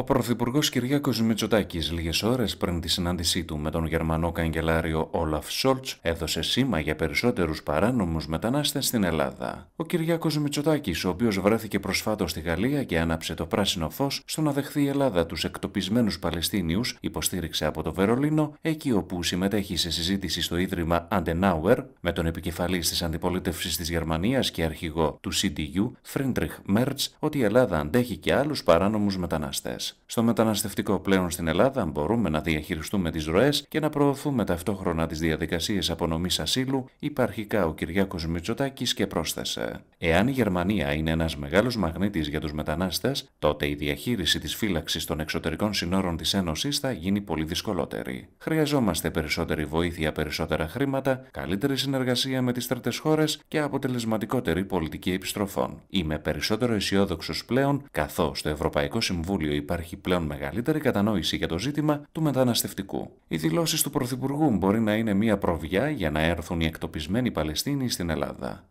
Ο Πρωθυπουργός Κυριάκος Μητσοτάκης, λίγες ώρες πριν τη συνάντησή του με τον Γερμανό καγκελάριο Όλαφ Σόλτ, έδωσε σήμα για περισσότερους παράνομους μετανάστες στην Ελλάδα. Ο Κυριάκος Μητσοτάκης, ο οποίος βρέθηκε προσφάτως στη Γαλλία και άναψε το πράσινο φως στο να δεχθεί η Ελλάδα τους εκτοπισμένους Παλαιστίνιους, υποστήριξε από το Βερολίνο, εκεί όπου συμμετέχει σε συζήτηση στο ίδρυμα Αντενάουερ με τον επικεφαλής της αντιπολίτευσης της Γερμανίας και αρχηγό του CDU, Φρίντριχ Μέρτ, ότι η Ελλάδα αντέχει και άλλους παράνομους μετανάστες στο μεταναστευτικό πλέον στην Ελλάδα, μπορούμε να διαχειριστούμε τις ροές και να προωθούμε ταυτόχρονα τις διαδικασίες απονομής ασύλου, υπαρχικά ο Κυριάκος Μητσοτάκης και πρόσθεσε. Εάν η Γερμανία είναι ένας μεγάλος μαγνήτης για τους μετανάστες, τότε η διαχείριση της φύλαξης των εξωτερικών συνόρων της Ένωσης θα γίνει πολύ δυσκολότερη. Χρειαζόμαστε περισσότερη βοήθεια, περισσότερα χρήματα, καλύτερη συνεργασία με τις τρίτες χώρες και αποτελεσματικότερη πολιτική επιστροφών. Είμαι περισσότερο αισιόδοξος πλέον, καθώς στο Ευρωπαϊκό Συμβούλιο υπάρχει πλέον μεγαλύτερη κατανόηση για το ζήτημα του μεταναστευτικού. Οι δηλώσεις του Πρωθυπουργού μπορεί να είναι μια προβιά για να έρθουν οι εκτοπισμένοι Παλαιστίνοι στην Ελλάδα.